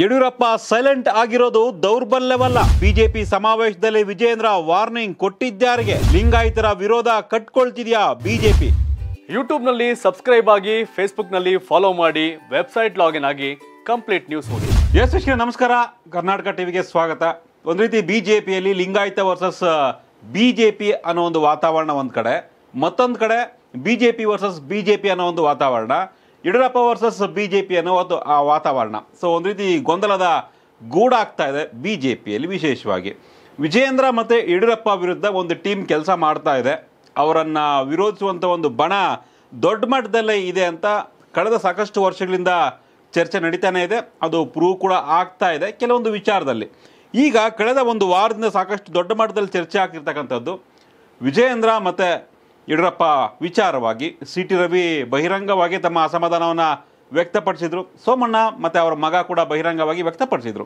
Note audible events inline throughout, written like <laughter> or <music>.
Yediyurappa silent ಆಗಿರೋದು ದೌರ್ಬಲ್ಯವಲ್ಲ BJP ಸಮಾವೇಶದಲ್ಲಿ Vijendra warning ಕೊಟ್ಟಿದ್ದಾರಿಗೆ ಲಿಂಗಾಯತರ ವಿರೋಧ ಕಟ್ಕೊಳ್ತಿದ್ಯಾ ಬಿಜೆಪಿ ಯೂಟ್ಯೂಬ್ನಲ್ಲಿ ಸಬ್ಸ್ಕ್ರೈಬ್ ಆಗಿ ಫೇಸ್ಬುಕ್ನಲ್ಲಿ ಫಾಲೋ ಮಾಡಿ ವೆಬ್ಸೈಟ್ ಲಾಗಿನ್ ಆಗಿ ಕಂಪ್ಲೀಟ್ ನ್ಯೂಸ್ ನೋಡಿ ಯಶಸ್ವಿ ನಮಸ್ಕಾರ ಕರ್ನಾಟಕ ಟಿವಿಗೆ ಸ್ವಾಗತ ಒಂದ್ ರೀತಿ ಬಿಜೆಪಿಯಲ್ಲಿ ಲಿಂಗಾಯತ ವರ್ಸಸ್ ಬಿಜೆಪಿ ಅನ್ನೋ ಒಂದು ವಾತಾವರಣ ಒಂದ್ ಕಡೆ ಮತ್ತೊಂದ್ ಕಡೆ ಬಿಜೆಪಿ ವರ್ಸಸ್ ಬಿಜೆಪಿ ಅನ್ನೋ ಒಂದು ವಾತಾವರಣ Yediyurappa versus B J P ಅನ್ನೋ ಒಂದು ಆ ವಾತಾವರಣ ಸೊ ಒಂದು ರೀತಿ ಗೊಂದಲದ ಗೂಡಾಗ್ತಾ ಇದೆ ಬಿ ಜೆ ಪಿಯಲ್ಲಿ ವಿಶೇಷವಾಗಿ ವಿಜಯೇಂದ್ರ ಮತ್ತು ಯಡಿಯೂರಪ್ಪ ವಿರುದ್ಧ ಒಂದು ಟೀಮ್ ಕೆಲಸ ಮಾಡ್ತಾ ಇದೆ ಅವರನ್ನು ವಿರೋಧಿಸುವಂಥ ಒಂದು ಬಣ ದೊಡ್ಡ ಮಟ್ಟದಲ್ಲೇ ಇದೆ ಅಂತ ಕಳೆದ ಸಾಕಷ್ಟು ವರ್ಷಗಳಿಂದ ಚರ್ಚೆ ನಡೀತಾನೆ ಇದೆ ಅದು ಪ್ರೂವ್ ಕೂಡ ಆಗ್ತಾ ಇದೆ ಕೆಲವೊಂದು ವಿಚಾರದಲ್ಲಿ ಈಗ ಕಳೆದ ಒಂದು ವಾರದಿಂದ ಸಾಕಷ್ಟು ದೊಡ್ಡ ಮಟ್ಟದಲ್ಲಿ ಚರ್ಚೆ ಆಗ್ತಿರ್ತಕ್ಕಂಥದ್ದು ವಿಜಯೇಂದ್ರ ಮತ್ತು ಯಡಿಯೂರಪ್ಪ ವಿಚಾರವಾಗಿ ಸಿ ಟಿ ರವಿ ಬಹಿರಂಗವಾಗಿ ತಮ್ಮ ಅಸಮಾಧಾನವನ್ನು ವ್ಯಕ್ತಪಡಿಸಿದರು ಸೋಮಣ್ಣ ಮತ್ತು ಅವರ ಮಗ ಕೂಡ ಬಹಿರಂಗವಾಗಿ ವ್ಯಕ್ತಪಡಿಸಿದರು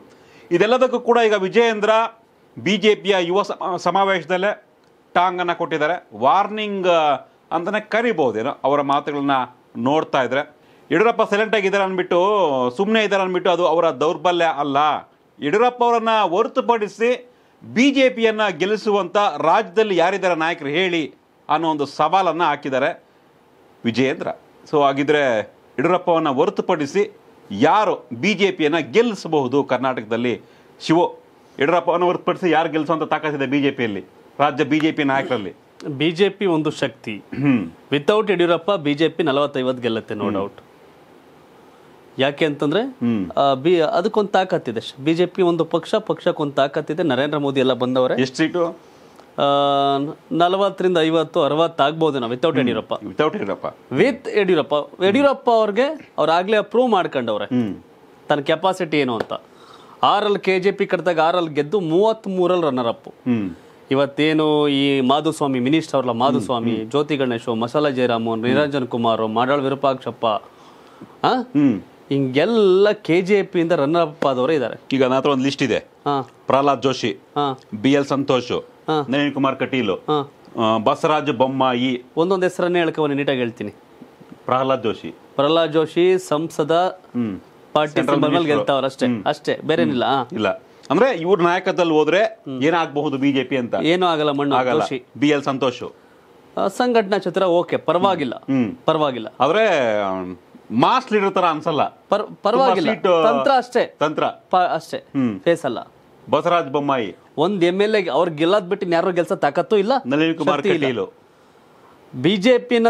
ಇದೆಲ್ಲದಕ್ಕೂ ಕೂಡ ಈಗ ವಿಜಯೇಂದ್ರ ಬಿ ಜೆ ಪಿಯ ಯುವ ಸಮಾವೇಶದಲ್ಲೇ ಟಾಂಗನ್ನು ಕೊಟ್ಟಿದ್ದಾರೆ ವಾರ್ನಿಂಗ್ ಅಂತಲೇ ಕರಿಬೋದೇನೋ ಅವರ ಮಾತುಗಳನ್ನ ನೋಡ್ತಾ ಇದ್ದಾರೆ ಯಡಿಯೂರಪ್ಪ ಸೈಲೆಂಟ್ ಆಗಿದ್ದಾರೆ ಅಂದ್ಬಿಟ್ಟು ಸುಮ್ಮನೆ ಇದ್ದಾರೆ ಅಂದ್ಬಿಟ್ಟು ಅದು ಅವರ ದೌರ್ಬಲ್ಯ ಅಲ್ಲ ಯಡಿಯೂರಪ್ಪ ಅವರನ್ನು ಹೊರತುಪಡಿಸಿ ಬಿ ಜೆ ಪಿಯನ್ನು ಗೆಲ್ಲಿಸುವಂಥ ರಾಜ್ಯದಲ್ಲಿ ಯಾರಿದ್ದಾರೆ ನಾಯಕರು ಹೇಳಿ ಅನ್ನೋ ಒಂದು ಸವಾಲನ್ನು ಹಾಕಿದ್ದಾರೆ ವಿಜಯೇಂದ್ರ ಸೊ ಹಾಗಿದ್ರೆ ಯಡಿಯೂರಪ್ಪವನ್ನು ಹೊರತುಪಡಿಸಿ ಯಾರು ಬಿ ಜೆ ಪಿಯನ್ನು ಗೆಲ್ಲಿಸಬಹುದು ಕರ್ನಾಟಕದಲ್ಲಿ ಶಿವೋ ಯಡಿಯೂರಪ್ಪವನ್ನು ಹೊರತುಪಡಿಸಿ ಯಾರು ಗೆಲ್ಲಿಸುವಂಥ ತಾಕತ್ತಿದೆ ಬಿ ಜೆ ಪಿಯಲ್ಲಿ ರಾಜ್ಯ ಬಿ ಜೆ ಪಿ ನಾಯಕರಲ್ಲಿ ಬಿ ಜೆ ಪಿ ಒಂದು ಶಕ್ತಿ without Yediyurappa B J P ನಲವತ್ತೈವತ್ತು ಗೆಲ್ಲತ್ತೆ ನೋ ಡೌಟ್ ಯಾಕೆ ಅಂತಂದ್ರೆ ಅದಕ್ಕೊಂದು ತಾಕತ್ತಿದೆ ಬಿ ಜೆ ಪಿ ಒಂದು ಪಕ್ಷ ಪಕ್ಷಕ್ಕೊಂದು ತಾಕತ್ತಿದೆ ನರೇಂದ್ರ ಮೋದಿ ಎಲ್ಲ ಬಂದವರೇ ಎಷ್ಟು ಸೀಟು ನಲವತ್ತರಿಂದ ಐವತ್ತು ಅರವತ್ತಾಗ್ಬೋದು ನಾವು without Yediyurappa without Yediyurappa with Yediyurappa Yediyurappa ಅವ್ರಿಗೆ ಆಗಲೇ ಅಪ್ರೂವ್ ಮಾಡ್ಕೊಂಡವ್ರೆ ತನ್ನ ಕೆಪಾಸಿಟಿ ಏನು ಅಂತ ಆರಲ್ಲಿ ಕೆ ಜೆ ಪಿ ಕಟ್ಟಿದಾಗ ಆರಲ್ಲಿ ಗೆದ್ದು ಮೂವತ್ತ್ ಮೂರಲ್ಲಿ ರನ್ನರ್ ಅಪ್ ಇವತ್ತೇನು ಈ ಮಾಧುಸ್ವಾಮಿ ಮಿನಿಸ್ಟರ್ ಅವ್ರಲ್ಲ ಮಾಧುಸ್ವಾಮಿ ಜ್ಯೋತಿ ಗಣೇಶು ಮಸಾಲಾ ಜಯರಾಮನ್ ನಿರಂಜನ್ ಕುಮಾರ್ ಮಾಡಾಳ್ ವಿರೂಪಾಕ್ಷಪ್ಪ ಹಿಂಗೆಲ್ಲ ಕೆ ಜೆ ಇಂದ ರನ್ ಅಪ್ ಆದವರೇ ಇದ್ದಾರೆ ಈಗ ನನ್ನ ಹತ್ರ ಒಂದು ಲಿಸ್ಟ್ ಇದೆ ಪ್ರಹ್ಲಾದ್ ಜೋಶಿ ಬಿ ಎಲ್ ಸಂತೋಷ್ ಹಾ. ನಳಿನ್ ಕುಮಾರ್ ಕಟೀಲು ಬಸವರಾಜ ಬೊಮ್ಮಾಯಿ ಒಂದೊಂದು ಹೆಸರನ್ನೇ ನೀಟ್ ನೀಟಾಗಿ ಹೇಳ್ತೀನಿ ಪ್ರಹ್ಲಾದ್ ಜೋಶಿ ಪ್ರಹ್ಲಾದ್ ಜೋಶಿ ಸಂಸದ ಪಾರ್ಟಿ ಗೆಲ್ತಾವ್ರ ಅಷ್ಟೇ ಅಷ್ಟೇ ಬೇರೆ ಇಲ್ಲ ಅಂದ್ರೆ ಇವ್ರ ನಾಯಕತ್ವದಲ್ಲಿ ಹೋದ್ರೆ ಏನಾಗಬಹುದು ಬಿಜೆಪಿ ಅಂತ ಏನೂ ಆಗಲ್ಲ ಮಣ್ಣು ಜೋಶಿ ಬಿ ಎಲ್ ಸಂತೋಷ್ ಸಂಘಟನಾ ಚಿತ್ರ ಓಕೆ ಪರವಾಗಿಲ್ಲ ಪರವಾಗಿಲ್ಲ ಆದ್ರೆ ಮಾಸ್ ಲೀಡರ್ ತರ ಅನ್ಸಲ್ಲ ಪರವಾಗಿಲ್ಲ ತಂತ್ರ ಅಷ್ಟೇ ತಂತ್ರ ಅಷ್ಟೇ ಫೇಸ್ ಅಲ್ಲ ಬಸವರಾಜ್ ಬೊಮ್ಮಾಯಿ ಒಂದ್ ಎಂ ಎಲ್ ಎ ಅವ್ರು ಗೆಲ್ಲದ್ ಬಿಟ್ಟು ಯಾರೋ ಗೆಲ್ಸ ತಾಕತ್ತೂ ಇಲ್ಲ ನಳಿನ್ ಕುಮಾರ್ ಕಟೀಲು ಬಿಜೆಪಿನ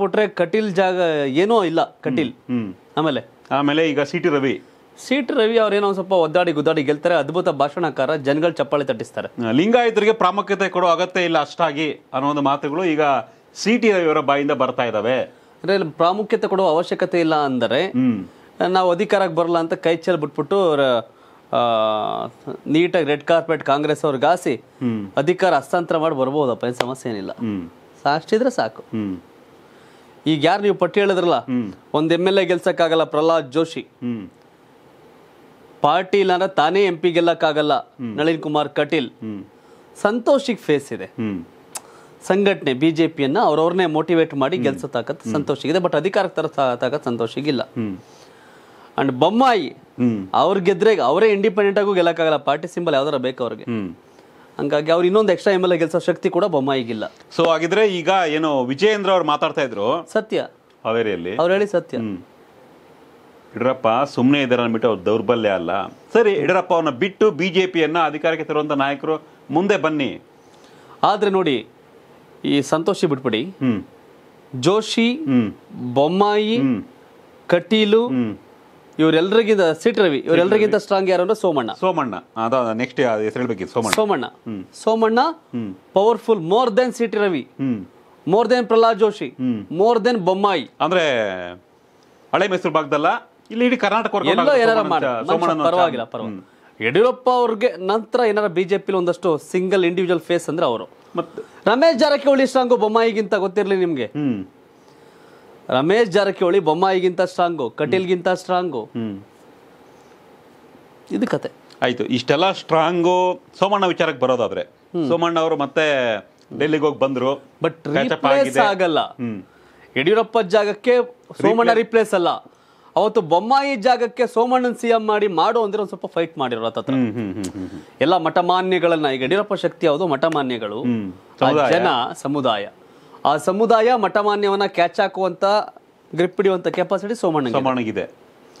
ಬಿಟ್ರೆ ಕಟೀಲ್ ಜಾಗ ಏನೋ ಇಲ್ಲ ಕಟೀಲ್ ಆಮೇಲೆ ಆಮೇಲೆ ಈಗ C T Ravi C T T Ravi ಏನೋ ಸ್ವಲ್ಪ ಒದ್ದಾಡಿ ಗುದ್ದಾಡಿ ಗೆಲ್ತಾರೆ ಅದ್ಭುತ ಭಾಷಣಕಾರ ಜನಗಳು ಚಪ್ಪಾಳೆ ತಟ್ಟಿಸ್ತಾರೆ ಲಿಂಗಾಯತರಿಗೆ ಪ್ರಾಮುಖ್ಯತೆ ಕೊಡೋ ಅಗತ್ಯ ಇಲ್ಲ ಅಷ್ಟಾಗಿ ಅನ್ನೋ ಒಂದು ಮಾತುಗಳು ಈಗ ಸಿಟಿ ರವಿ ಅವರ ಬಾಯಿಂದ ಬರ್ತಾ ಇದಾವೆ ಅಂದ್ರೆ ಪ್ರಾಮುಖ್ಯತೆ ಕೊಡುವ ಅವಶ್ಯಕತೆ ಇಲ್ಲ ಅಂದರೆ ನಾವು ಅಧಿಕಾರಕ್ಕೆ ಬರಲ್ಲ ಅಂತ ಕೈ ಚೆಲ್ ಬಿಟ್ಬಿಟ್ಟು ನೀಟಾಗಿ ರೆಡ್ ಕಾರ್ಪೆಟ್ ಕಾಂಗ್ರೆಸ್ ಅವ್ರಿಗೆ ಗಾಸಿ ಅಧಿಕಾರ ಹಸ್ತಾಂತರ ಮಾಡಿ ಬರ್ಬೋದಪ್ಪ ಏನು ಸಮಸ್ಯೆ ಏನಿಲ್ಲ ಅಷ್ಟಿದ್ರೆ ಸಾಕು ಈಗ ಯಾರು ನೀವು ಪಟ್ಟಿ ಹೇಳಿದ್ರಲ್ಲ ಒಂದು ಎಮ್ ಎಲ್ ಎ ಗೆಲ್ಸಕ್ಕಾಗಲ್ಲ ಪ್ರಹ್ಲಾದ್ ಜೋಶಿ ಪಾರ್ಟಿ ಇಲ್ಲಾಂದ್ರೆ ತಾನೇ ಎಂ ಪಿ ಗೆಲ್ಲಕ್ಕಾಗಲ್ಲ ನಳಿನ್ ಕುಮಾರ್ ಕಟೀಲ್ ಸಂತೋಷಿಗೆ ಫೇಸ್ ಇದೆ ಸಂಘಟನೆ ಬಿ ಜೆ ಪಿಯನ್ನು ಅವ್ರವ್ರನ್ನೇ ಮೋಟಿವೇಟ್ ಮಾಡಿ ಗೆಲ್ಸೋ ತಾಕತ್ತು ಸಂತೋಷಿಗಿದೆ ಬಟ್ ಅಧಿಕಾರಕ್ಕೆ ತರ ತಾಕತ್ತು ಸಂತೋಷಿಗಿಲ್ಲ ಅಂಡ್ ಬೊಮ್ಮಾಯಿ ಅವ್ರ ಗೆದ್ರೆ ಅವರೇ ಇಂಡಿಪೆಂಡೆಂಟ್ ಆಗು ಗೆಲ್ಲಕ್ಕಾಗಲ್ಲ ಪಾರ್ಟಿ ಸಿಂಬಲ್ ಯಾವ್ದಾರ ಬೇಕು ಅವ್ರಿಗೆ ಹಂಗಾಗಿ ಅವ್ರು ಇನ್ನೊಂದು ಎಕ್ಸ್ಟ್ರಾ ಎಮ್ ಎಲ್ ಎ ಗೆಲ್ಸೋ ಶಕ್ತಿ ಕೂಡ ಬೊಮ್ಮಾಯಿಗಿಲ್ಲ ಸೊ ಹಾಗಿದ್ರೆ ಈಗ ಏನು ವಿಜಯೇಂದ್ರ ಅವ್ರು ಮಾತಾಡ್ತಾ ಇದ್ರು ಸತ್ಯ ಹಾವೇರಿಯಲ್ಲಿ ಅವ್ರು ಹೇಳಿ ಸತ್ಯ ಯಡಿಯೂರಪ್ಪ ಸುಮ್ಮನೆ ಇದಾರೆ ಅಂದ್ಬಿಟ್ಟು ಅವ್ರ ದೌರ್ಬಲ್ಯ ಅಲ್ಲ ಸರಿ ಯಡಿಯೂರಪ್ಪ ಅವ್ರನ್ನ ಬಿಟ್ಟು ಬಿ ಜೆ ಪಿಯನ್ನು ಅಧಿಕಾರಕ್ಕೆ ತರುವಂಥ ನಾಯಕರು ಮುಂದೆ ಬನ್ನಿ ಆದರೆ ನೋಡಿ ಈ ಸಂತೋಷಿ ಬಿಟ್ಬಿಡಿ ಜೋಶಿ ಬೊಮ್ಮಾಯಿ ಕಟೀಲು ಇವರೆಲ್ಲರಿಗಿಂತ ಸಿಟ್ ರವಿ ಇವರೆಲ್ಲರಿಗಿಂತ ಸ್ಟ್ರಾಂಗ್ ಯಾರು ಅಂದ್ರೆ ಸೋಮಣ್ಣ ಸೋಮಣ್ಣ ನೆಕ್ಸ್ಟ್ ಹೇಳ್ಬೇಕು Somanna Somanna Somanna powerful more than C T Ravi more than Pralhad Joshi more than Bommai ಅಂದ್ರೆ ಹಳೆ ಮೈಸೂರು ಭಾಗದಲ್ಲ ಇಲ್ಲಿ ಇಡೀ ಕರ್ನಾಟಕ ಪರವಾಗಿಲ್ಲ ಪರವಾಗಿಲ್ಲ ಯಡಿಯೂರಪ್ಪ ಅವ್ರಿಗೆ ನಂತರ ಏನಾರ ಬಿಜೆಪಿಲಿ ಒಂದಷ್ಟು ಸಿಂಗಲ್ ಇಂಡಿವಿಜುವಲ್ ಫೇಸ್ ಅಂದ್ರೆ ಅವರು ರಮೇಶ್ ಜಾರಕಿಹೊಳಿ ಸ್ಟ್ರಾಂಗು ಬೊಮ್ಮಾಯಿಗಿಂತ ಗೊತ್ತಿರಲಿ ನಿಮಗೆ ರಮೇಶ್ ಜಾರಕಿಹೊಳಿ ಬೊಮ್ಮಾಯಿಗಿಂತ ಸ್ಟ್ರಾಂಗು ಕಟೀಲ್ಗಿಂತ ಸ್ಟ್ರಾಂಗ್ ಇದು ಕತೆ ಆಯ್ತು ಇಷ್ಟೆಲ್ಲ ಸ್ಟ್ರಾಂಗು ಸೋಮಣ್ಣ ವಿಚಾರಕ್ಕೆ ಬರೋದಾದ್ರೆ ಸೋಮಣ್ಣ ಅವರು ಮತ್ತೆ ಡೆಲ್ಲಿಗೆ ಹೋಗಿ ಬಂದ್ರು ಬಟ್ ಆಗಲ್ಲ ಯಡಿಯೂರಪ್ಪ ಜಾಗಕ್ಕೆ ಸೋಮಣ್ಣ ರಿಪ್ಲೇಸ್ ಅಲ್ಲ ಅವತ್ತು ಬೊಮ್ಮಾಯಿ ಜಾಗಕ್ಕೆ ಸೋಮಣ್ಣನ್ ಸಿಎಂ ಮಾಡಿ ಮಾಡು ಅಂದ್ರೆ ಒಂದ್ ಸ್ವಲ್ಪ ಫೈಟ್ ಮಾಡಿರೋ ಹತ್ರ ಎಲ್ಲ ಮಠಮಾನ್ಯಗಳನ್ನ ಈಗ ಯಡಿಯೂರಪ್ಪ ಶಕ್ತಿ ಯಾವುದು ಮಠಮಾನ್ಯಗಳು ಜನ ಸಮುದಾಯ ಆ ಸಮುದಾಯ ಮಠಮಾನ್ಯವನ್ನ ಕ್ಯಾಚ್ ಹಾಕುವಂತ ಗ್ರಿಪ್ ಹಿಡಿಯುವಂತ ಕೆಪಾಸಿಟಿ ಸೋಮಣ್ಣ ಸೋಮಣ್ಣಗಿದೆ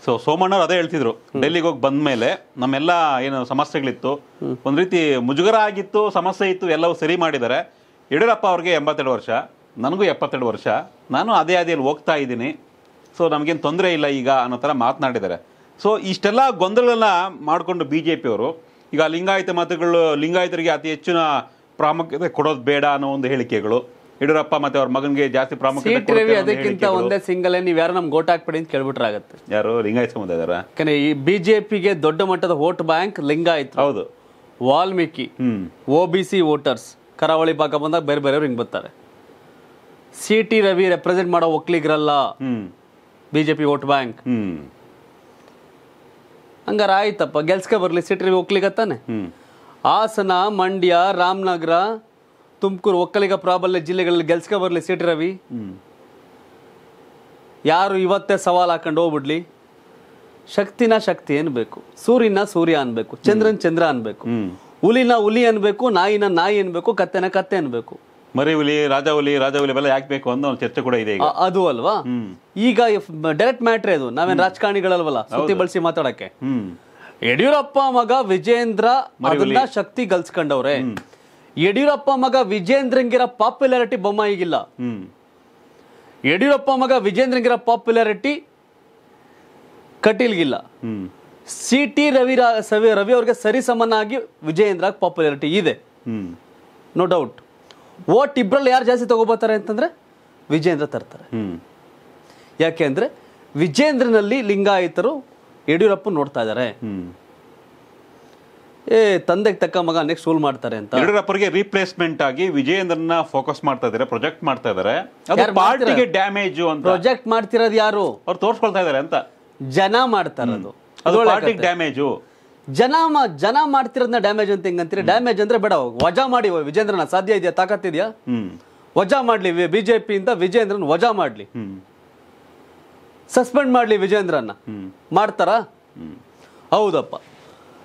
ಸೊ ಸೋಮಣ್ಣವ್ರು ಅದೇ ಹೇಳ್ತಿದ್ರು ಡೆಲ್ಲಿಗೆ ಹೋಗಿ ಬಂದ ಮೇಲೆ ನಮ್ಮೆಲ್ಲ ಏನು ಸಮಸ್ಯೆಗಳಿತ್ತು ಒಂದು ರೀತಿ ಮುಜುಗರ ಆಗಿತ್ತು ಸಮಸ್ಯೆ ಇತ್ತು ಎಲ್ಲವೂ ಸರಿ ಮಾಡಿದ್ದಾರೆ ಯಡಿಯೂರಪ್ಪ ಅವ್ರಿಗೆ ಎಂಬತ್ತೆರಡು ವರ್ಷ ನನಗೂ ಎಪ್ಪತ್ತೆರಡು ವರ್ಷ ನಾನು ಅದೇ ಅದೇ ಹೋಗ್ತಾ ಇದ್ದೀನಿ ಸೊ ನಮಗೇನು ತೊಂದರೆ ಇಲ್ಲ ಈಗ ಅನ್ನೋ ಥರ ಮಾತನಾಡಿದ್ದಾರೆ ಸೊ ಇಷ್ಟೆಲ್ಲ ಗೊಂದಲಗಳನ್ನ ಮಾಡಿಕೊಂಡು ಬಿ ಜೆ ಈಗ ಲಿಂಗಾಯತ ಮತಗಳು ಲಿಂಗಾಯತರಿಗೆ ಅತಿ ಹೆಚ್ಚಿನ ಪ್ರಾಮುಖ್ಯತೆ ಕೊಡೋದು ಬೇಡ ಅನ್ನೋ ಒಂದು ಹೇಳಿಕೆಗಳು ಯಡಿಯೂರಪ್ಪ ಮತ್ತೆ ಅವ್ರ ಮಗನಿಗೆ ಜಾಸ್ತಿ ಪ್ರಾಮುಖ್ಯತೆ ಅದಕ್ಕಿಂತ ಒಂದೇ ಸಿಂಗಲ್ ನೀವು ಯಾರು ನಮ್ಗೆ ಓಟ್ ಹಾಕ್ಬೇಡಿ ಅಂತ ಕೇಳ್ಬಿಟ್ರಾಗತ್ತೆ ಯಾರು ಲಿಂಗಾಯತ ಸಮುದಾಯದಾರ ಯಾಕಂದ್ರೆ ಈ ಬಿಜೆಪಿಗೆ ದೊಡ್ಡ ಮಟ್ಟದ ವೋಟ್ ಬ್ಯಾಂಕ್ ಲಿಂಗಾಯತ್ ಹೌದು Valmiki O B C voters ಕರಾವಳಿ ಭಾಗ ಬಂದಾಗ ಬೇರೆ ಬೇರೆಯವ್ರು ಹಿಂಗೆ ಬರ್ತಾರೆ ಸಿ ಟಿ ರವಿ ರೆಪ್ರೆಸೆಂಟ್ ಮಾಡೋ ಒಕ್ಕಲಿಗರಲ್ಲ B J P vote bank ಹಂಗಾರೆ ಆಯ್ತಪ್ಪ ಗೆಲ್ಸ್ಕೆ ಬರಲಿ ಸಿಟ್ರಿಗೆ ಒಕ್ಕಲಿಗತ್ತಾನೆ ಹಾಸನ ಮಂಡ್ಯ ರಾಮನಗರ ತುಮಕೂರು ಒಕ್ಕಲಿಗ ಪ್ರಾಬಲ್ಯ ಜಿಲ್ಲೆಗಳಲ್ಲಿ ಗೆಲ್ಸ್ಕೆ ಬರಲಿ ಸಿಟಿ ರವಿ ಯಾರು ಇವತ್ತೇ ಸವಾಲು ಹಾಕೊಂಡು ಹೋಗ್ಬಿಡ್ಲಿ ಶಕ್ತಿನ ಶಕ್ತಿ ಅನ್ಬೇಕು ಸೂರ್ಯನ ಸೂರ್ಯ ಅನ್ಬೇಕು ಚಂದ್ರನ್ ಚಂದ್ರ ಅನ್ಬೇಕು ಹುಲಿನ ಹುಲಿ ಅನ್ಬೇಕು ನಾಯಿನ ನಾಯಿ ಅನ್ಬೇಕು ಕತ್ತೆನ ಕತ್ತೆ ಅನ್ಬೇಕು ಮರಿ ಹುಲಿ ರಾಜ ಹುಲಿ ರಾಜ ಯಾಕೆ ಬೇಕು ಅನ್ನೋ ಚರ್ಚೆ ಕೂಡ ಇದೆ ಈಗ ಅದು ಅಲ್ವಾ ಈಗ ಡೈರೆಕ್ಟ್ ಮ್ಯಾಟ್ರೇ ಅದು ನಾವೇನ್ ರಾಜಕಾರಣಿಗಳಲ್ವಲ್ಲ ಸುದ್ದಿ ಬಳಸಿ ಮಾತಾಡಕ್ಕೆ ಯಡಿಯೂರಪ್ಪ ಮಗ ವಿಜೇಂದ್ರ ಅದನ್ನ ಶಕ್ತಿ ಗಲ್ಸ್ಕೊಂಡವ್ರೆ ಯಡಿಯೂರಪ್ಪ ಮಗ ವಿಜೇಂದ್ರಂಗಿರ ಪಾಪ್ಯುಲಾರಿಟಿ ಬೊಮ್ಮ ಈಗಿಲ್ಲ ಯಡಿಯೂರಪ್ಪ ಮಗ ವಿಜೇಂದ್ರಂಗಿರ ಪಾಪ್ಯುಲಾರಿಟಿ ಕಟೀಲ್ಗಿಲ್ಲ ಸಿ ಟಿ ರವಿ ರವಿ ಅವ್ರಿಗೆ ಸಮನಾಗಿ ವಿಜಯೇಂದ್ರ ಪಾಪ್ಯುಲಾರಿಟಿ ಇದೆ ನೋ ಡೌಟ್ ಓಟ್ ಇಬ್ಬರಲ್ಲಿ ಯಾರು ಜಾಸ್ತಿ ತಗೋಬರ್ತಾರೆ ಅಂತಂದ್ರೆ ವಿಜೇಂದ್ರ ತರ್ತಾರೆ ಯಾಕೆ ಅಂದ್ರೆ ವಿಜೇಂದ್ರನಲ್ಲಿ ಲಿಂಗಾಯತರು ಯಡಿಯೂರಪ್ಪ ನೋಡ್ತಾ ಇದ್ದಾರೆ ಏ ತಂದೆಗೆ ತಕ್ಕ ಮಗ ನೆಕ್ಸ್ಟ್ ರೂಲ್ ಮಾಡ್ತಾರೆ ಅಂತ ಯಡಿಯೂರಪ್ಪರಿಗೆ ರೀಪ್ಲೇಸ್ಮೆಂಟ್ ಆಗಿ ವಿಜಯೇಂದ್ರನ ಫೋಕಸ್ ಮಾಡ್ತಾ ಇದ್ದಾರೆ ಪ್ರೊಜೆಕ್ಟ್ ಮಾಡ್ತಾ ಇದ್ದಾರೆ ಪಾರ್ಟಿಗೆ ಡ್ಯಾಮೇಜ್ ಅಂತ ಪ್ರೊಜೆಕ್ಟ್ ಮಾಡ್ತಿರೋದು ಯಾರು ಅವ್ರು ತೋರಿಸ್ಕೊಳ್ತಾ ಇದ್ದಾರೆ ಅಂತ ಜನ ಮಾಡ್ತಾರೆ ಅದು ಪಾರ್ಟಿಗೆ ಡ್ಯಾಮೇಜು ಜನ ಜನ ಮಾಡ್ತಿರೋದನ್ನ ಡ್ಯಾಮೇಜ್ ಅಂತ ಹೆಂಗಂತೀರಿ ಡ್ಯಾಮೇಜ್ ಅಂದ್ರೆ ಬೇಡ ವಜಾ ಮಾಡಿ ವಿಜೇಂದ್ರನ ಸಾಧ್ಯ ಇದೆಯಾ ತಾಕತ್ತಿದೆಯಾ ವಜಾ ಮಾಡ್ಲಿ ಬಿಜೆಪಿಯಿಂದ ವಿಜೇಂದ್ರನ್ ವಜಾ ಮಾಡ್ಲಿ ಸಸ್ಪೆಂಡ್ ಮಾಡ್ಲಿ ವಿಜೇಂದ್ರನ್ನ ಮಾಡ್ತಾರ ಹೌದಪ್ಪ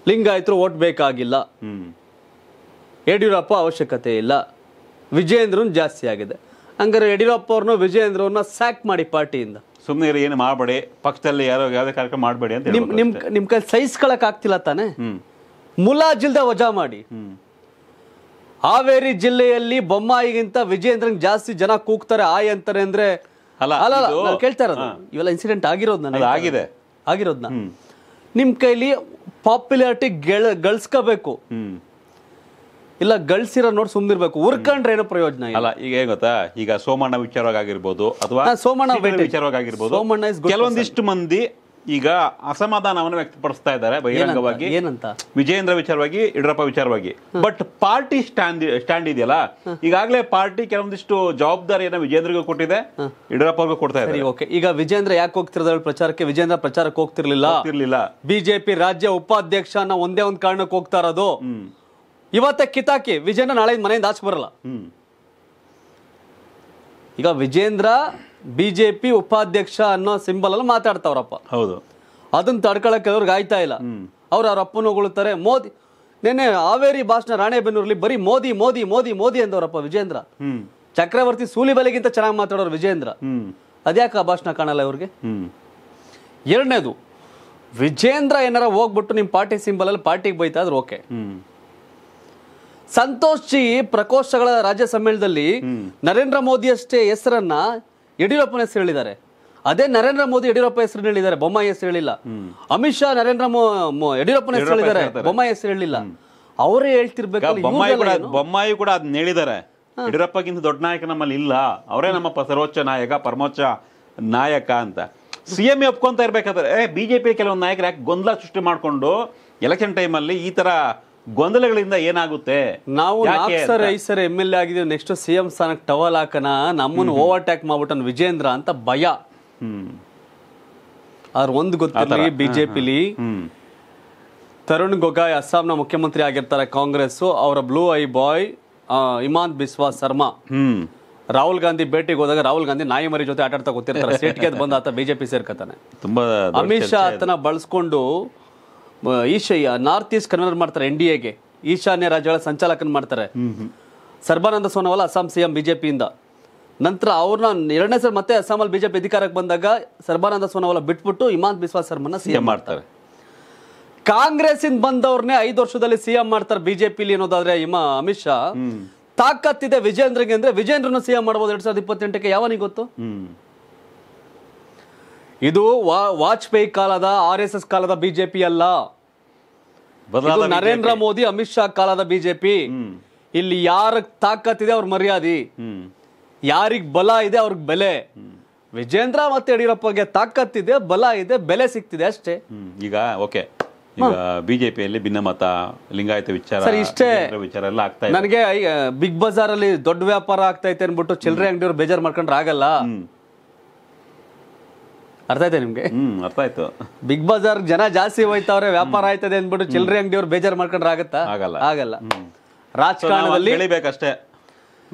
ಲಿಂಗಾಯತರು ಓಟ್ ಬೇಕಾಗಿಲ್ಲ ಯಡಿಯೂರಪ್ಪ ಅವಶ್ಯಕತೆ ಇಲ್ಲ ವಿಜೇಂದ್ರನ್ ಜಾಸ್ತಿ ಆಗಿದೆ ಹಂಗಾರೆ ಯಡಿಯೂರಪ್ಪ ಅವ್ರನ್ನ ವಿಜಯೇಂದ್ರ ಅವ್ರನ್ನ ಸ್ಯಾಕ್ ಮಾಡಿ ಪಾರ್ಟಿಯಿಂದ ಸುಮ್ಮನೆ ಏನು ಮಾಡಬೇಡಿ ಪಕ್ಷದಲ್ಲಿ ಯಾರೋ ಯಾವುದೇ ಕಾರ್ಯಕ್ರಮ ಮಾಡಬೇಡಿ ಅಂತ ನಿಮ್ ನಿಮ್ ನಿಮ್ ಕೈ ಸಹಿಸ್ಕೊಳಕ್ ಆಗ್ತಿಲ್ಲ ತಾನೆ ಮುಲಾಜಿಲ್ದ ವಜಾ ಮಾಡಿ ಹಾವೇರಿ ಜಿಲ್ಲೆಯಲ್ಲಿ ಬೊಮ್ಮಾಯಿಗಿಂತ ವಿಜಯೇಂದ್ರನ್ ಜಾಸ್ತಿ ಜನ ಕೂಗ್ತಾರೆ ಆಯ್ ಅಂತಾರೆ ಅಂದ್ರೆ ಅಲ್ಲ ಇವೆಲ್ಲ ಇನ್ಸಿಡೆಂಟ್ ಆಗಿರೋದು ಆಗಿದೆ ಆಗಿರೋದ್ನ ನಿಮ್ ಕೈಲಿ ಪಾಪ್ಯುಲಾರಿಟಿ ಗಳಿಸ್ಕೋಬೇಕು ಇಲ್ಲ ಗಳಿಸಿರೋ ನೋಡಿ ಸುಮ್ಮನಿರ್ಬೇಕು ಉರ್ಕೊಂಡ್ರೆ ಏನೋ ಪ್ರಯೋಜನ ಇಲ್ಲ. ಈಗ ಏನ್ ಗೊತ್ತಾ ಈಗ ಸೋಮಣ್ಣ ವಿಚಾರವಾಗಿ ಅಥವಾ ಸೋಮಣ್ಣ ವಿಚಾರವಾಗಿರ್ಬೋದು ವಿಚಾರವಾಗಿ ಸೋಮಣ್ಣ ಕೆಲವೊಂದಿಷ್ಟು ಮಂದಿ ಈಗ ಅಸಮಾಧಾನವನ್ನು ವ್ಯಕ್ತಪಡಿಸ್ತಾ ಇದ್ದಾರೆ ಬಹಿರಂಗವಾಗಿ ಏನಂತ? ವಿಜೇಂದ್ರ ವಿಜಯೇಂದ್ರ ವಿಚಾರವಾಗಿ ಯಡಿಯೂರಪ್ಪ ವಿಚಾರವಾಗಿ ಬಟ್ ಪಾರ್ಟಿ ಸ್ಟ್ಯಾಂಡ್ ಸ್ಟ್ಯಾಂಡ್ ಇದೆಯಲ್ಲ ಈಗಾಗಲೇ ಪಾರ್ಟಿ ಕೆಲವೊಂದಿಷ್ಟು ಜವಾಬ್ದಾರಿಯನ್ನ ವಿಜಯೇಂದ್ರಗೂ ಕೊಟ್ಟಿದೆ ಯಡಿಯೂರಪ್ಪ ಕೊಡ್ತಾ ಸರಿ ಇದ್ದಾರೆ ಓಕೆ ಈಗ ವಿಜೇಂದ್ರ ಯಾಕೆ ಹೋಗ್ತಿರೋದ್ರಲ್ಲಿ ಪ್ರಚಾರಕ್ಕೆ ವಿಜೇಂದ್ರ ಪ್ರಚಾರಕ್ಕೆ ಹೋಗ್ತಿರ್ಲಿಲ್ಲ ಬಿಜೆಪಿ ರಾಜ್ಯ ಉಪಾಧ್ಯಕ್ಷ ಒಂದೇ ಒಂದ್ ಕಾರಣಕ್ಕೆ ಹೋಗ್ತಾ ಇರೋದು ಇವತ್ತ ಕಿತಾಕಿ ವಿಜಯನ ನಾಳೆ ಮನೆಯಿಂದ ಆಚೆ ಬರಲ್ಲ ಈಗ ವಿಜೇಂದ್ರ ಬಿಜೆಪಿ ಉಪಾಧ್ಯಕ್ಷ ಅನ್ನೋ ಸಿಂಬಲ್ ಅಲ್ಲಿ ಮಾತಾಡ್ತಾವ್ರಪ್ಪ ಹೌದು ಅದನ್ನ ತಡ್ಕೊಳಕ್ಕೆ ಅವ್ರಿಗೆ ಆಯ್ತಾ ಇಲ್ಲ ಅವ್ರ ಅವ್ರ ಅಪ್ಪನ ಹೊಗಳುತ್ತಾರೆ ಮೋದಿ ನಿನ್ನೆ ಹಾವೇರಿ ಭಾಷಣ ರಾಣೆಬೆನ್ನೂರಲ್ಲಿ ಬರೀ ಮೋದಿ ಮೋದಿ ಮೋದಿ ಮೋದಿ ಅಂದವರಪ್ಪ ವಿಜೇಂದ್ರ ಚಕ್ರವರ್ತಿ ಸೂಲಿಬಲೆಗಿಂತ ಚೆನ್ನಾಗಿ ಮಾತಾಡೋರು ವಿಜೇಂದ್ರ ಅದ್ಯಾಕೆ ಆ ಭಾಷಣ ಕಾಣಲ್ಲ ಇವ್ರಿಗೆ ಎರಡನೇದು ವಿಜೇಂದ್ರ ಏನಾರ ಹೋಗ್ಬಿಟ್ಟು ನಿಮ್ಮ ಪಾರ್ಟಿ ಸಿಂಬಲ್ ಅಲ್ಲಿ ಪಾರ್ಟಿಗೆ ಬೈತಾ ಆದ್ರೆ ಓಕೆ ಸಂತೋಷ್ ಜಿ ಪ್ರಕೋಷ್ಠಗಳ ರಾಜ್ಯ ಸಮ್ಮೇಳನದಲ್ಲಿ ನರೇಂದ್ರ ಮೋದಿ ಅಷ್ಟೇ ಹೆಸರನ್ನ ಯಡಿಯೂರಪ್ಪನ ಹೆಸರು ಹೇಳಿದ್ದಾರೆ ಅದೇ ನರೇಂದ್ರ ಮೋದಿ ಯಡಿಯೂರಪ್ಪ ಹೆಸರು ಹೇಳಿದ್ದಾರೆ ಬೊಮ್ಮಾಯಿ ಹೆಸರು ಹೇಳಿಲ್ಲ ಅಮಿತ್ ಶಾ ನರೇಂದ್ರ ಯಡಿಯೂರಪ್ಪನ ಹೆಸರು ಹೇಳಿದ್ದಾರೆ ಬೊಮ್ಮಾಯಿ ಹೆಸರು ಹೇಳಿಲ್ಲ ಅವರೇ ಹೇಳ್ತಿರ್ಬೇಕು ಬೊಮ್ಮಾಯಿ ಕೂಡ ಅದನ್ನ ಹೇಳಿದ್ದಾರೆ ಯಡಿಯೂರಪ್ಪಗಿಂತ ದೊಡ್ಡ ನಾಯಕ ನಮ್ಮಲ್ಲಿ ಇಲ್ಲ ಅವರೇ ನಮ್ಮ ಸರ್ವೋಚ್ಚ ನಾಯಕ ಪರಮೋಚ್ಚ ನಾಯಕ ಅಂತ ಸಿ ಎಂ ಒಪ್ಕೊಂತ ಇರ್ಬೇಕಾದ್ರೆ ಬಿಜೆಪಿ ಕೆಲವೊಂದು ನಾಯಕರು ಯಾಕೆ ಗೊಂದಲ ಸೃಷ್ಟಿ ಮಾಡಿಕೊಂಡು ಎಲೆಕ್ಷನ್ ಟೈಮಲ್ಲಿ ಈ ಥರ ಗೊಂದಲಗಳಿಂದ ಏನಾಗುತ್ತೆ ನಾವು ಸರ್ ಐದು ಸರ್ ಎಮ್ ಎಲ್ ಎ ಆಗಿದ್ದೀವಿ ನೆಕ್ಸ್ಟ್ ಸಿ ಎಂ ಸ್ಥಾನಕ್ಕೆ ಟವಲ್ ಹಾಕನ ನಮ್ಮನ್ನು ಓವರ್ಟ್ಯಾಕ್ ಮಾಡ್ಬಿಟ್ಟನ್ ವಿಜೇಂದ್ರ ಅಂತ ಭಯ ಆದ್ರೆ ಒಂದು ಗೊತ್ತಿಲ್ಲ ಬಿಜೆಪಿಲಿ ತರುಣ್ ಗೊಗಾಯ್ ಅಸ್ಸಾಂನ ಮುಖ್ಯಮಂತ್ರಿ ಆಗಿರ್ತಾರೆ ಕಾಂಗ್ರೆಸ್ ಅವರ blue eye boy Himanta Biswa Sarma Rahul Gandhi ಭೇಟಿಗೆ ಹೋದಾಗ ರಾಹುಲ್ ಗಾಂಧಿ ನಾಯಿ ಮರಿ ಜೊತೆ ಆಟಾಡ್ತಾ ಗೊತ್ತಿರ್ತಾರೆ <laughs> ಸೀಟ್ಗೆ ಬಂದ ಆತ ಬಿಜೆಪಿ ಸೇರ್ಕತಾನೆ ತುಂಬಾ ಅಮಿತ್ ಶಾ ಆತನ ಬಳಸ್ಕೊಂಡು ಈಶಯ್ಯ ನಾರ್ತ್ ಈಸ್ಟ್ ಕನ್ವೀನರ್ ಮಾಡ್ತಾರೆ ಎನ್ ಡಿ ಎಗೆ ಈಶಾನ್ಯ ರಾಜ್ಯಗಳ ಸಂಚಾಲಕನ ಮಾಡ್ತಾರೆ ಸರ್ಬಾನಂದ ಸೋನೋವಾಲ್ ಅಸ್ಸಾಂ ಸಿಎಂ ಬಿಜೆಪಿಯಿಂದ ನಂತರ ಅವ್ರನ್ನ ಎರಡನೇ ಸರ್ ಮತ್ತೆ ಅಸ್ಸಾಮಲ್ಲಿ ಬಿಜೆಪಿ ಅಧಿಕಾರಕ್ಕೆ ಬಂದಾಗ ಸರ್ಬಾನಂದ ಸೋನೋವಾಲ್ ಬಿಟ್ಬಿಟ್ಟು ಇಮಾಂತ್ ಬಿಸ್ವಾ ಸರ್ಮನ್ನ ಸಿಎಂ ಮಾಡ್ತಾರೆ ಇಂದ ಬಂದವ್ರನ್ನೇ ಐದು ವರ್ಷದಲ್ಲಿ ಸಿಎಂ ಮಾಡ್ತಾರೆ ಬಿಜೆಪಿ ಅನ್ನೋದಾದ್ರೆ ಹಿಮ ಅಮಿತ್ ಶಾ ತಾಕತ್ತಿದೆ ವಿಜೇಂದ್ರಗೆ ಅಂದ್ರೆ ವಿಜೇಂದ್ರನು ಸಿಎಂ ಮಾಡ್ಬೋದು ಎರಡ್ ಸಾವಿರದ ಇಪ್ಪತ್ತೆಂಟಕ್ಕೆ ಯಾವನಿಗೆ ಗೊತ್ತು ಇದು ವಾಜಪೇಯಿ ಕಾಲದ ಆರ್ ಎಸ್ ಎಸ್ ಕಾಲದ ಬಿಜೆಪಿ ಅಲ್ಲ ನರೇಂದ್ರ ಮೋದಿ ಅಮಿತ್ ಶಾ ಕಾಲದ ಬಿಜೆಪಿ ಇಲ್ಲಿ ಯಾರ ಇದೆ ಅವ್ರ ಮರ್ಯಾದಿ ಯಾರಿಗ್ ಬಲ ಇದೆ ಅವ್ರಿಗೆ ಬೆಲೆ ವಿಜೇಂದ್ರ ಮತ್ತೆ ಯಡಿಯೂರಪ್ಪಗೆ ಇದೆ ಬಲ ಇದೆ ಬೆಲೆ ಸಿಗ್ತಿದೆ ಅಷ್ಟೇ ಈಗ ಓಕೆ ಈಗ ಬಿಜೆಪಿಯಲ್ಲಿ ಭಿನ್ನಮತ ಲಿಂಗಾಯತ ವಿಚಾರ ಇಷ್ಟೇ ವಿಚಾರ ಎಲ್ಲ ಆಗ್ತಾ ನನಗೆ ಬಿಗ್ ಬಜಾರ್ ಅಲ್ಲಿ ದೊಡ್ಡ ವ್ಯಾಪಾರ ಆಗ್ತೈತೆ ಅನ್ಬಿಟ್ಟು ಚಿಲ್ಲರೆ ಅಂಗಡಿಯವ್ರು ಬೇಜಾರು ಮಾಡ್ಕೊಂಡ್ರೆ ಆಗಲ್ಲ ಅರ್ಥ ಆಯ್ತಾ ನಿಮಗೆ ಹ್ಮ್ ಅರ್ಥ ಆಯ್ತು ಬಿಗ್ ಬಜಾರ್ ಜನ ಜಾಸ್ತಿ ಹೋಯ್ತವ್ರೆ ವ್ಯಾಪಾರ ಆಯ್ತದೆ ಅಂದ್ಬಿಟ್ಟು ಚಿಲ್ಲರೆ ಅಂಗಡಿಯವ್ರು ಬೇಜಾರ್ ಮಾಡ್ಕೊಂಡ್ರೆ ಆಗತ್ತಾ ಆಗಲ್ಲ ಆಗಲ್ಲ ರಾಜಕಾರಣದಲ್ಲಿ ಬೆಳಿಬೇಕಷ್ಟೇ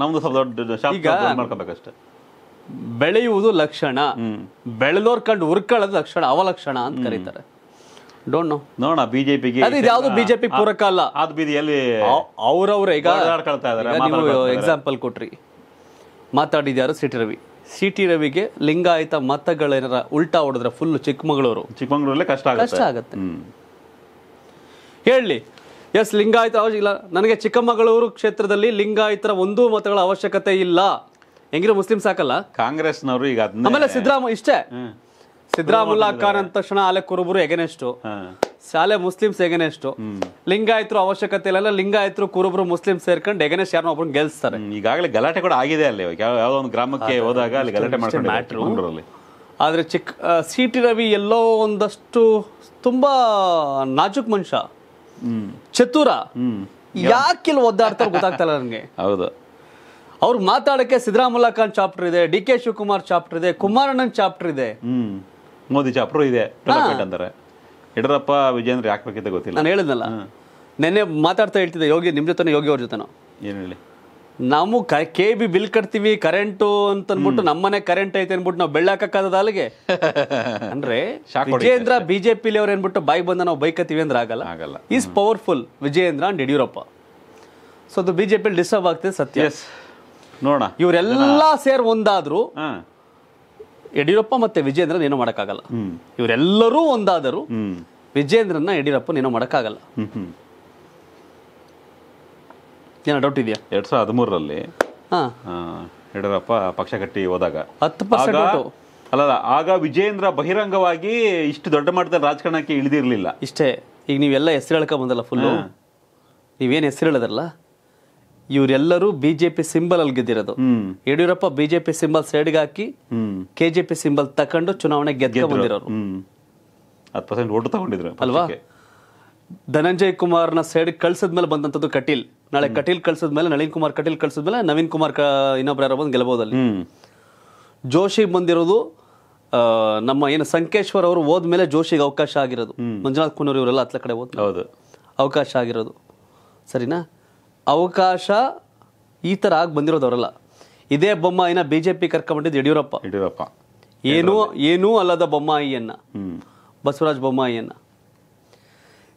ನಮ್ದು ಸ್ವಲ್ಪ ದೊಡ್ಡ ಅಷ್ಟೇ ಮಾಡ್ಕೋಬೇಕಷ್ಟೇ ಬೆಳೆಯುವುದು ಲಕ್ಷಣ ಬೆಳೆದೋರ್ ಕಂಡು ಉರ್ಕೊಳ್ಳೋದು ಲಕ್ಷಣ ಅವಲಕ್ಷಣ ಅಂತ ಕರೀತಾರೆ ಡೋಂಟ್ ನೋ ನೋಡೋಣ ಬಿಜೆಪಿಗೆ ಅದು ಬಿಜೆಪಿ ಪೂರಕ ಅಲ್ಲ ಅದು ಬೀದಿಯಲ್ಲಿ ಅವ್ರವ್ರ ಈಗ ಎಕ್ಸಾಂಪಲ್ ಕೊಟ್ರಿ ಮಾತಾಡಿದ್ಯಾರು ಸಿಟಿ ರವಿ ಸಿ ಟಿ ರವಿಗೆ ಲಿಂಗಾಯತ ಮತಗಳೇನಾರ ಉಲ್ಟಾ ಹೊಡೆದ್ರೆ ಫುಲ್ ಚಿಕ್ಕಮಗಳೂರು ಚಿಕ್ಕಮಗಳೂರಲ್ಲೇ ಕಷ್ಟ ಕಷ್ಟ ಆಗುತ್ತೆ ಹೇಳಿ ಎಸ್ ಲಿಂಗಾಯತ ಇಲ್ಲ ನನಗೆ ಚಿಕ್ಕಮಗಳೂರು ಕ್ಷೇತ್ರದಲ್ಲಿ ಲಿಂಗಾಯತರ ಒಂದೂ ಮತಗಳ ಅವಶ್ಯಕತೆ ಇಲ್ಲ ಹೆಂಗಿರೋ ಮುಸ್ಲಿಂ ಸಾಕಲ್ಲ ಕಾಂಗ್ರೆಸ್ನವರು ಈಗ ಆಮೇಲೆ ಸಿದ್ದರಾಮ ಇಷ್ಟೇ ಸಿದ್ದರಾಮುಲ್ಲಾ ಖಾನ್ ಅಂದ ತಕ್ಷಣ ಆಲೆ ಕುರುಬರು ಎಗೆನೆಸ್ಟು ಶಾಲೆ ಮುಸ್ಲಿಮ್ಸ್ ಲಿಂಗ ಲಿಂಗಾಯತರು ಅವಶ್ಯಕತೆ ಇಲ್ಲ ಲಿಂಗಾಯತರು ಕುರುಬರು ಮುಸ್ಲಿಂ ಸೇರ್ಕೊಂಡು ಎಗನೆಸ್ಟ್ ಯಾರನ್ನ ಒಬ್ರು ಗೆಲ್ಸ್ತಾರೆ ಈಗಾಗಲೇ ಗಲಾಟೆ ಕೂಡ ಆಗಿದೆ ಅಲ್ಲಿ ಯಾವುದೋ ಒಂದು ಗ್ರಾಮಕ್ಕೆ ಹೋದಾಗ ಅಲ್ಲಿ ಗಲಾಟೆ ಮಾಡ್ಕೊಂಡು ಆದರೆ ಚಿಕ್ಕ ಸಿ ಟಿ ರವಿ ಎಲ್ಲೋ ಒಂದಷ್ಟು ತುಂಬಾ ನಾಜುಕ್ ಮನುಷ್ಯ ಚತುರ ಇಲ್ಲಿ ಒದ್ದಾಡ್ತಾರೆ ಗೊತ್ತಾಗ್ತಾ ಇಲ್ಲ ನನಗೆ ಹೌದು ಅವ್ರು ಮಾತಾಡಕ್ಕೆ ಸಿದ್ದರಾಮುಲ್ಲಾ ಖಾನ್ ಚಾಪ್ಟರ್ ಇದೆ ಡಿ ಕೆ ಶಿವಕುಮಾರ್ ಚಾಪ್ಟರ್ ಇದೆ ಕುಮಾರಣ್ಣನ್ ಚಾಪ್ಟರ್ ಇದೆ ಮೋದಿ ಚಾಪ್ಟರ್ ಇದೆ ಯಡಿಯೂರಪ್ಪ ವಿಜಯೇಂದ್ರ ಯಾಕೆ ಬೇಕಿದ್ದ ಗೊತ್ತಿಲ್ಲ ನಾನು ಹೇಳಿದ್ನಲ್ಲ ನೆನ್ನೆ ಮಾತಾಡ್ತಾ ಹೇಳ್ತಿದ್ದೆ ಯೋಗಿ ನಿಮ್ಮ ಜೊತೆ ಯೋಗಿ ಅವ್ರ ಜೊತೆನೋ ಏನು ಹೇಳಿ ನಾವು ಕ ಕೆ ಬಿ ಬಿಲ್ ಕಟ್ತೀವಿ ಕರೆಂಟು ಅಂತ ಅಂದ್ಬಿಟ್ಟು ನಮ್ಮನೆ ಕರೆಂಟ್ ಐತೆ ಅಂದ್ಬಿಟ್ಟು ನಾವು ಬೆಳ್ಳಾಕಕ್ಕಾಗದ ಅಲ್ಲಿಗೆ <laughs> ಅಂದ್ರೆ ವಿಜೇಂದ್ರ ಬಿಜೆಪಿ ಅವ್ರು ಏನ್ಬಿಟ್ಟು ಬಾಯಿ ಬಂದ ನಾವು ಬೈಕತ್ತೀವಿ ಅಂದ್ರೆ ಆಗಲ್ಲ ಆಗಲ್ಲ is powerful Vijayendra and Yediyurappa so ಅದು ಬಿಜೆಪಿ ಡಿಸ್ಟರ್ಬ್ ಆಗ್ತದೆ ಸತ್ಯ ನೋಡೋಣ ಇವರೆಲ್ಲ ಸೇರ್ ಒಂದಾದ್ರು ಯಡಿಯೂರಪ್ಪ ಮತ್ತೆ ವಿಜೇಂದ್ರನ್ ಏನೋ ಮಾಡೋಕ್ಕಾಗಲ್ಲ ಇವರೆಲ್ಲರೂ ಒಂದಾದರೂ ವಿಜೇಂದ್ರನ್ನ ಯಡಿಯೂರಪ್ಪ ಏನೋ ಮಾಡೋಕ್ಕಾಗಲ್ಲ ಏನೋ ಡೌಟ್ ಇದೆಯಾ ಎರಡ್ ಸಾವಿರದ ಹದಿಮೂರರಲ್ಲಿ ಹಾ ಯಡಿಯೂರಪ್ಪ ಪಕ್ಷ ಕಟ್ಟಿ ಹೋದಾಗ ಹತ್ತು ಪರ್ಸೆಂಟ್ ಅಲ್ಲ ಆಗ ವಿಜೇಂದ್ರ ಬಹಿರಂಗವಾಗಿ ಇಷ್ಟು ದೊಡ್ಡ ಮಟ್ಟದ ರಾಜಕಾರಣಕ್ಕೆ ಇಳಿದಿರ್ಲಿಲ್ಲ ಇಷ್ಟೇ ಈಗ ನೀವೆಲ್ಲ ಹೆಸರು ಬಂದಲ್ಲ ಫುಲ್ಲು ನೀವೇನು ಹೆಸರು ಹೇಳಿದ್ರಲ್ಲ ಇವರೆಲ್ಲರೂ ಬಿಜೆಪಿ ಸಿಂಬಲ್ ಅಲ್ಲಿ ಗೆದ್ದಿರೋದು ಯಡಿಯೂರಪ್ಪ ಬಿಜೆಪಿ ಸಿಂಬಲ್ ಸೈಡ್ಗೆ ಹಾಕಿ ಕೆಜೆಪಿ ಸಿಂಬಲ್ ತಕೊಂಡು ಚುನಾವಣೆ ಗೆದ್ದಿರೋರು ಹತ್ತು ಪರ್ಸೆಂಟ್ ಅಲ್ವಾ ಧನಂಜಯ್ ಕುಮಾರ್ನ ಸೈಡ್ ಮೇಲೆ ಬಂದಂಥದ್ದು ಕಟೀಲ್ ನಾಳೆ ಕಟೀಲ್ ಮೇಲೆ ನಳಿನ್ ಕುಮಾರ್ ಕಟೀಲ್ ಮೇಲೆ ನವೀನ್ ಕುಮಾರ್ ಇನ್ನೊಬ್ರು ಯಾರೋ ಬಂದು ಅಲ್ಲಿ ಜೋಶಿ ಬಂದಿರೋದು ನಮ್ಮ ಏನು ಸಂಕೇಶ್ವರ್ ಅವರು ಹೋದ್ಮೇಲೆ ಜೋಶಿಗೆ ಅವಕಾಶ ಆಗಿರೋದು ಮಂಜುನಾಥ್ ಕುನೂರ್ ಇವರೆಲ್ಲ ಹತ್ತಲ ಕಡೆ ಹೋದ್ ಅವಕಾಶ ಆಗಿರೋದು ಸರಿನಾ ಅವಕಾಶ ಈ ಥರ ಆಗಿ ಬಂದಿರೋದವರಲ್ಲ ಇದೇ ಬೊಮ್ಮಾಯಿನ ಬಿ ಜೆ ಪಿ ಕರ್ಕೊಂಡ್ಬಂದಿದ್ದು ಯಡಿಯೂರಪ್ಪ ಯಡಿಯೂರಪ್ಪ ಏನೂ ಏನೂ ಅಲ್ಲದ ಬೊಮ್ಮಾಯಿಯನ್ನ ಬಸವರಾಜ್ ಬೊಮ್ಮಾಯಿಯನ್ನ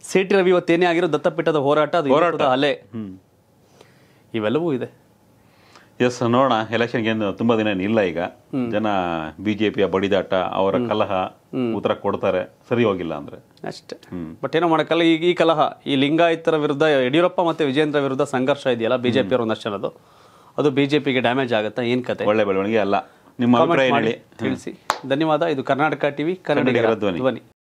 ಸಿ ಟಿ ರವಿ ಇವತ್ತೇನೇ ಆಗಿರೋ ದತ್ತಪೀಠದ ಹೋರಾಟ ಅದು ಹೋರಾಟದ ಅಲೆ ಇವೆಲ್ಲವೂ ಇದೆ ಎಸ್ ನೋಡೋಣ ಎಲೆಕ್ಷನ್ಗೆ ಏನು ತುಂಬ ದಿನ ಇಲ್ಲ ಈಗ ಜನ ಬಿ ಜೆ ಪಿಯ ಬಡಿದಾಟ ಅವರ ಕಲಹ ಉತ್ತರ ಕೊಡ್ತಾರೆ ಸರಿ ಹೋಗಿಲ್ಲ ಅಂದರೆ ಅಷ್ಟೇ ಬಟ್ ಏನೋ ಮಾಡೋಕ್ಕಲ್ಲ ಈಗ ಈ ಕಲಹ ಈ ಲಿಂಗಾಯತರ ವಿರುದ್ಧ ಯಡಿಯೂರಪ್ಪ ಮತ್ತೆ ವಿಜೇಂದ್ರ ವಿರುದ್ಧ ಸಂಘರ್ಷ ಇದೆಯಲ್ಲ ಅವ್ರ ಒಂದಷ್ಟು ಜನದು ಅದು ಬಿಜೆಪಿಗೆ ಡ್ಯಾಮೇಜ್ ಆಗುತ್ತಾ ಏನು ಕತೆ ಒಳ್ಳೆ ಬೆಳವಣಿಗೆ ಅಲ್ಲ ನಿಮ್ಮ ಅಭಿಪ್ರಾಯ ತಿಳಿಸಿ ಧನ್ಯವಾದ ಇದು ಕರ್ನಾಟಕ ಟಿವಿ ಕನ್ನಡ ಧ್ವನಿ